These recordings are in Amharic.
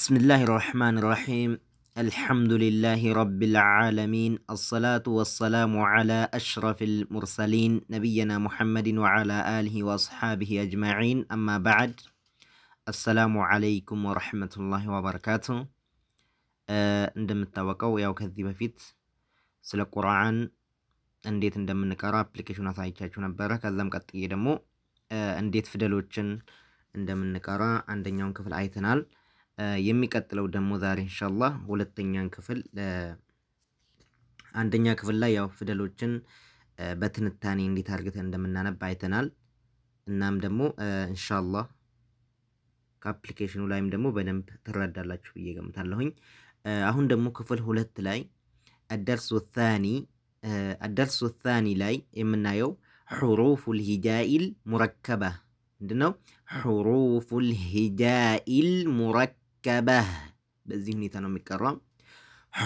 بسم الله الرحمن الرحيم الحمد لله رب العالمين الصلاة والسلام على أشرف المرسلين نبينا محمد وعلى آله وأصحابه أجمعين أما بعد السلام عليكم ورحمة الله وبركاته عندما التوقع أو وكذب فيت سل القرآن عندما عندما نكرا أبليكيشن أثاي تشون بركة ذم كتير مو عندما فدلوتشن عندما نقرأ عندما يوم كفل آيتنال آه የሚቀጥለው ደግሞ ዛሬ እንሻላ ሁለተኛን ክፍል አንደኛ ክፍል ላይ ያው ፊደሎችን በትንታኔ እንዴት አድርገን እንደምናነብ አይተናል። እናም ደግሞ ኢንሻአላህ ከአፕሊኬሽኑ ላይም ደግሞ በደንብ ትረዳላችሁ ብዬ ገምታለሁኝ። አሁን ደግሞ ክፍል ሁለት ላይ አደርስ ወታኒ አደርስ ወታኒ ላይ የምናየው ሑሩፉል ሂጃኢል ሙረከባ ምንድነው? ሑሩፉል ሂጃኢል ሙረከባ ሙረከበህ በዚህ ሁኔታ ነው የሚቀራው።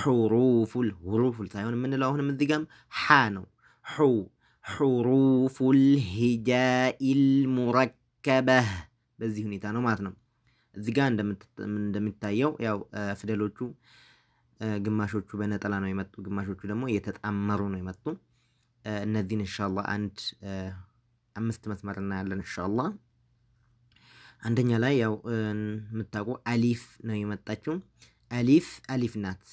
ሑሩፉል ሁሩፉል ሳይሆን የምንለው አሁንም እዚህ ጋም ሓ ነው። ሑ ሑሩፉል ሂጃኢል ሙረከበህ በዚህ ሁኔታ ነው ማለት ነው። እዚህ ጋ እንደሚታየው ያው ፊደሎቹ ግማሾቹ በነጠላ ነው የመጡ፣ ግማሾቹ ደግሞ እየተጣመሩ ነው የመጡ። እነዚህን ኢንሻአላህ አንድ አምስት መስመር እናያለን እንሻላ። አንደኛ ላይ ያው የምታውቁ አሊፍ ነው የመጣችው። አሊፍ አሊፍ ናት።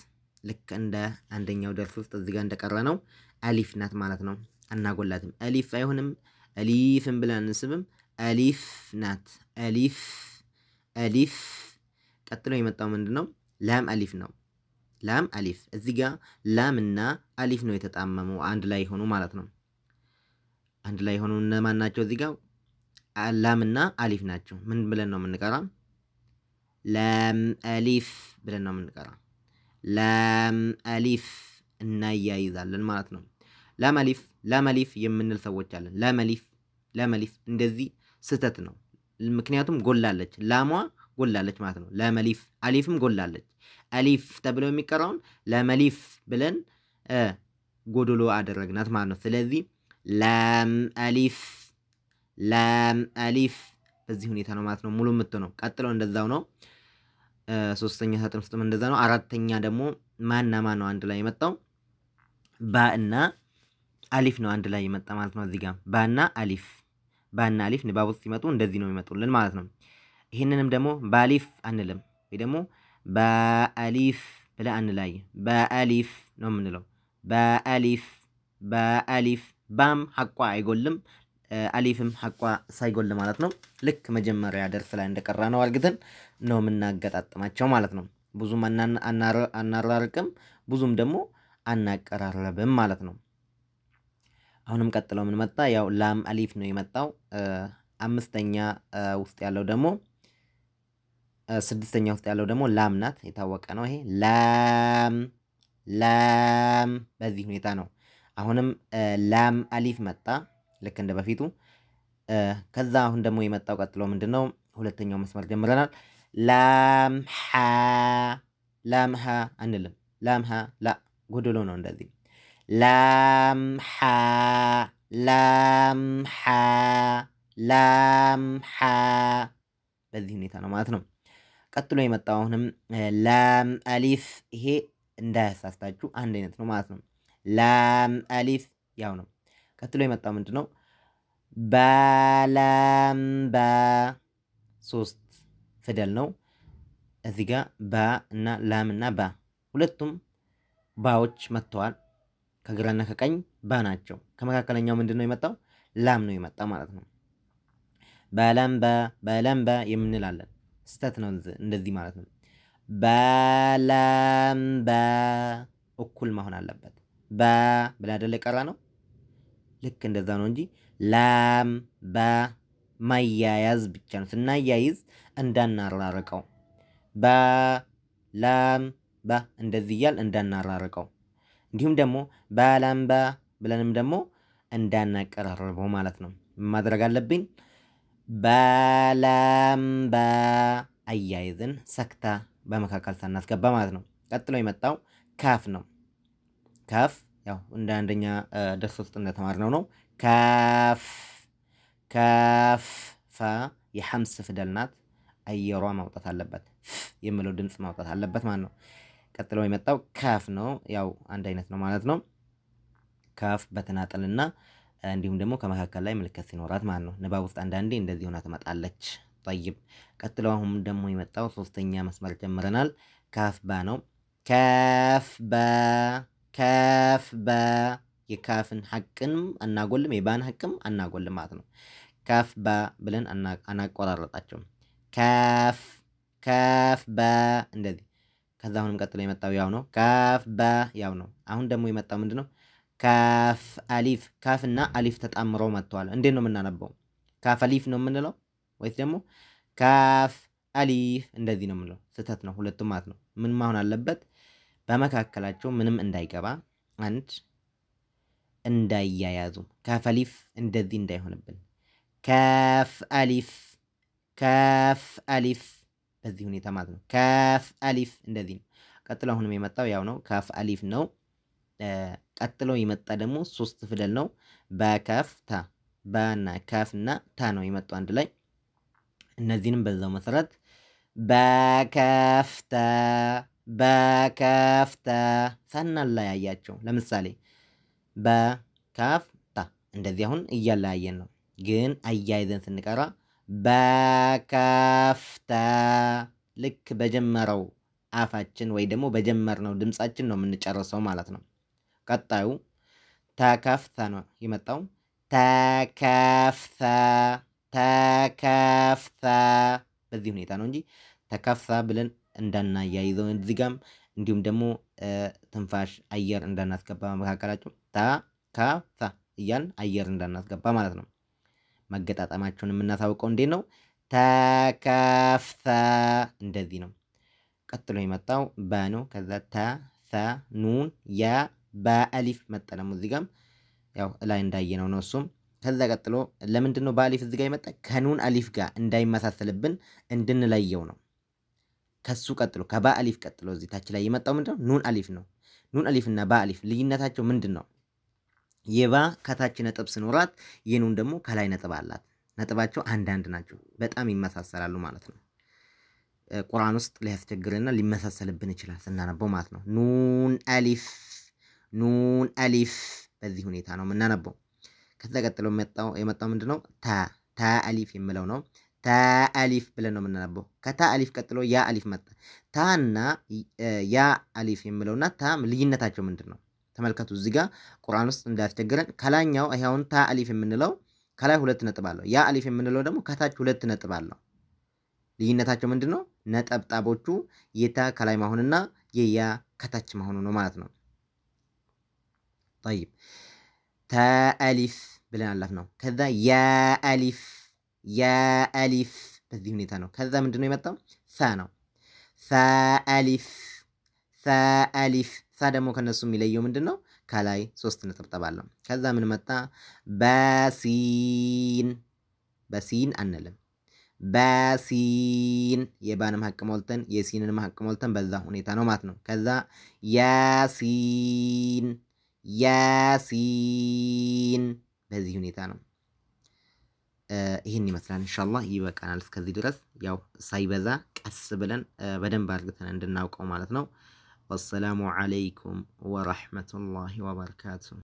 ልክ እንደ አንደኛው ደርስ ውስጥ እዚህ ጋር እንደቀረ ነው አሊፍ ናት ማለት ነው። አናጎላትም። አሊፍ አይሆንም። አሊፍን ብለን አንስብም። አሊፍ ናት። አሊፍ አሊፍ። ቀጥሎ የመጣው ምንድን ነው? ላም አሊፍ ነው። ላም አሊፍ። እዚህ ጋር ላም እና አሊፍ ነው የተጣመሙ አንድ ላይ ሆኑ ማለት ነው። አንድ ላይ ሆኑ እነማን ናቸው? እዚህ ጋር ላምና አሊፍ ናቸው። ምን ብለን ነው የምንቀራ? ላም አሊፍ ብለን ነው የምንቀራ። ላም አሊፍ እናያይዛለን ማለት ነው። ላም አሊፍ ላም አሊፍ የምንል ሰዎች አለን። ላም አሊፍ ላም አሊፍ እንደዚህ ስህተት ነው። ምክንያቱም ጎላለች፣ ላሟ ጎላለች ማለት ነው። ላም አሊፍ አሊፍም ጎላለች። አሊፍ ተብሎ የሚቀራውን ላም አሊፍ ብለን ጎዶሎ አደረግናት ማለት ነው። ስለዚህ ላም አሊፍ ላም አሊፍ በዚህ ሁኔታ ነው ማለት ነው። ሙሉ ነው። ቀጥሎ እንደዛው ነው። ሶስተኛ ሳጥን ውስጥም እንደዛ ነው። አራተኛ ደግሞ ማና ማ ነው አንድ ላይ የመጣው ባእና አሊፍ ነው አንድ ላይ የመጣ ማለት ነው። እዚህ ጋ ባና አሊፍ ባና አሊፍ ንባብ ውስጥ ሲመጡ እንደዚህ ነው የሚመጡልን ማለት ነው። ይህንንም ደግሞ በአሊፍ አንልም ወይ ደግሞ በአሊፍ ብለ አንላይ። በአሊፍ ነው የምንለው። በአሊፍ በአሊፍ ባም ሀቋ አይጎልም። አሊፍም ሀቋ ሳይጎል ማለት ነው። ልክ መጀመሪያ ደርስ ላይ እንደቀራ ነው አርግተን ነው የምናገጣጥማቸው ማለት ነው። ብዙም አናራርቅም፣ ብዙም ደግሞ አናቀራረብም ማለት ነው። አሁንም ቀጥለው ምን መጣ? ያው ላም አሊፍ ነው የመጣው። አምስተኛ ውስጥ ያለው ደግሞ ስድስተኛ ውስጥ ያለው ደግሞ ላም ናት። የታወቀ ነው ይሄ ላም ላም። በዚህ ሁኔታ ነው። አሁንም ላም አሊፍ መጣ። ልክ እንደ በፊቱ። ከዛ አሁን ደግሞ የመጣው ቀጥሎ ምንድን ነው? ሁለተኛው መስመር ጀምረናል። ላምሓ አንልም። ላምሃ ላ ጎደሎ ነው እንደዚህ። ላምሓ በዚህ ሁኔታ ነው ማለት ነው። ቀጥሎ የመጣው አሁንም ላም አሊፍ፣ ይሄ እንዳያሳስታችሁ አንድ አይነት ነው ማለት ነው። ላም አሊፍ ያው ነው። ቀጥሎ የመጣው ምንድን ነው? ባላምባ ሶስት ፊደል ነው። እዚህ ጋ ባ እና ላም እና ባ ሁለቱም ባዎች መጥተዋል። ከግራና ከቀኝ ባ ናቸው። ከመካከለኛው ምንድን ነው የመጣው? ላም ነው የመጣው ማለት ነው። ባላምባ ባላምባ የምንላለን ስተት ነው እንደዚህ ማለት ነው። ባላምባ እኩል መሆን አለበት። ባ ብላ አይደለ የቀራ ነው ልክ እንደዛ ነው እንጂ ላም ባ ማያያዝ ብቻ ነው። ስናያይዝ እንዳናራርቀው ባ ላም ባ እንደዚህ እያል እንዳናራርቀው፣ እንዲሁም ደግሞ ባ ባ ብለንም ደግሞ እንዳናቀራርበው ማለት ነው። ማድረግ አለብኝ ባላምባ አያይዝን ሰክታ በመካከል ሳናስገባ ማለት ነው። ቀጥሎ የመጣው ካፍ ነው። ካፍ ያው እንደ አንደኛ ደርስ ውስጥ እንደተማርነው ነው። ካፍ ካፍ ፈ የሐምስ ፊደል ናት። አየሯ ማውጣት አለበት፣ የምለው ድምፅ ማውጣት አለበት ማለት ነው። ቀጥሎ የመጣው ካፍ ነው። ያው አንድ አይነት ነው ማለት ነው። ካፍ በተናጠልና እንዲሁም ደግሞ ከመካከል ላይ ምልክት ሲኖራት ማለት ነው። ንባብ ውስጥ አንዳንዴ እንደዚህ ሆና ትመጣለች። ጠይብ ቀጥሎ አሁን ደግሞ የመጣው ሶስተኛ መስመር ጀምረናል። ካፍ ባ ነው። ካፍ ባ ከፍ በ የካፍን ሐቅን አናጎልም የባን ሐቅም አናጎልም ማለት ነው። ከፍ በ ብለን አናቆራረጣቸውም። ከፍ ከፍ በ እንደዚህ። ከዛ አሁንም ቀጥሎ የመጣው ያው ነው። ከፍ በ ያው ነው። አሁን ደግሞ የመጣው ምንድን ነው? ካፍ አሊፍ ካፍ እና አሊፍ ተጣምረው መጥተዋል። እንዴት ነው የምናነበው? ካፍ አሊፍ ነው የምንለው ወይስ ደግሞ ካፍ አሊፍ እንደዚህ ነው የምንለው? ስህተት ነው። ሁለቱም ማለት ነው። ምን መሆን አለበት? በመካከላቸው ምንም እንዳይገባ አንድ እንዳያያዙ ካፍ አሊፍ እንደዚህ እንዳይሆንብን ካፍ አሊፍ ካፍ አሊፍ በዚህ ሁኔታ ማለት ነው። ካፍ አሊፍ እንደዚህ ነው። ቀጥሎ አሁንም የመጣው ያው ነው፣ ካፍ አሊፍ ነው። ቀጥሎ የመጣ ደግሞ ሶስት ፊደል ነው። በካፍ ታ በና ካፍ እና ታ ነው የመጡ አንድ ላይ። እነዚህንም በዛው መሰረት በካፍታ በከፍተ ሳናለያያቸው ለምሳሌ በከፍታ እንደዚህ አሁን እያለያየን ነው፣ ግን አያይዘን ስንቀራ በከፍተ ልክ በጀመረው አፋችን ወይ ደግሞ በጀመርነው ድምጻችን ነው የምንጨርሰው ማለት ነው። ቀጣዩ ተከፍተ ነው የመጣው። ተከፍተ ተከፍተ በዚህ ሁኔታ ነው እንጂ ተከፍተ ብለን እንዳናያይዘው እዚህ ጋም እንዲሁም ደግሞ ትንፋሽ አየር እንዳናስገባ መካከላቸው ታ ካ ሳ እያን አየር እንዳናስገባ ማለት ነው። መገጣጠማቸውን የምናሳውቀው እንዴት ነው? ተከፍታ እንደዚህ ነው። ቀጥሎ የመጣው በ ነው። ከዛ ተ ሰ ኑን ያ በአሊፍ መጠለሙ እዚህ ጋም ያው እላይ እንዳየ ነው ነው እሱም ከዛ ቀጥሎ ለምንድን ነው በአሊፍ እዚህ ጋር የመጣ ከኑን አሊፍ ጋር እንዳይመሳሰልብን እንድንለየው ነው። ከሱ ቀጥሎ ከባ አሊፍ ቀጥሎ እዚህ ታች ላይ የመጣው ነው? ኑን አሊፍ ነው። ኑን አሊፍ እና ባ አሊፍ ልዩነታቸው ምንድን ነው? የባ ከታች ነጥብ ስኖራት የኑን ደግሞ ከላይ ነጥብ አላት። ነጥባቸው አንዳንድ ናቸው። በጣም ይመሳሰላሉ ማለት ነው። ቁርአን ውስጥ ሊያስቸግርና ሊመሳሰልብን ይችላል ስናነበው ማለት ነው። ኑን አሊፍ ኑን አሊፍ በዚህ ሁኔታ ነው የምናነበው። ከዛ ቀጥሎ የመጣው ምንድነው? ታ ታ አሊፍ የምለው ነው። ተአሊፍ ብለን ነው የምናነበው። ከታ ቀጥሎ ያ አሊፍ መጣ። ታና ያ አሊፍ የሚለውና ታም ልዩነታቸው ምንድን ነው? ተመልከቱ። እዚህ ጋር ቁርአን ውስጥ እንዳያስቸግረን ከላይኛው ይኸውን ታ የምንለው ከላይ ሁለት ነጥብ አለው። ያ አሊፍ የምንለው ደግሞ ከታች ሁለት ነጥብ አለው። ልዩነታቸው ምንድን ነው? ነጠብጣቦቹ የታ ከላይ መሆንና የያ ከታች መሆኑ ነው ማለት ነው። ጠይብ ታአሊፍ ብለን አላፍ ነው። ከዛ ያ አሊፍ ያአሊፍ በዚህ ሁኔታ ነው። ከዛ ምንድነው የመጣው? ሳ ነው። ሳአሊፍ ሳአሊፍ ሳ ደግሞ ከነሱ የሚለየው ምንድን ነው? ከላይ ሶስት ነጠብጠብ አለው። ከዛ ምን መጣ? በሲን በሲን አንልም። በሲን የባንም ሀቅ ሞልተን የሲንንም ሀቅ ሞልተን በዛ ሁኔታ ነው ማለት ነው። ከዛ ያሲን ያሲን በዚህ ሁኔታ ነው። ይህን ይመስላል። እንሻላ ይበቃናል። እስከዚህ ድረስ ያው ሳይበዛ ቀስ ብለን በደንብ አድርገን እንድናውቀው ማለት ነው። ወሰላሙ ዓለይኩም ወረሕመቱላሂ ወበረካቱ።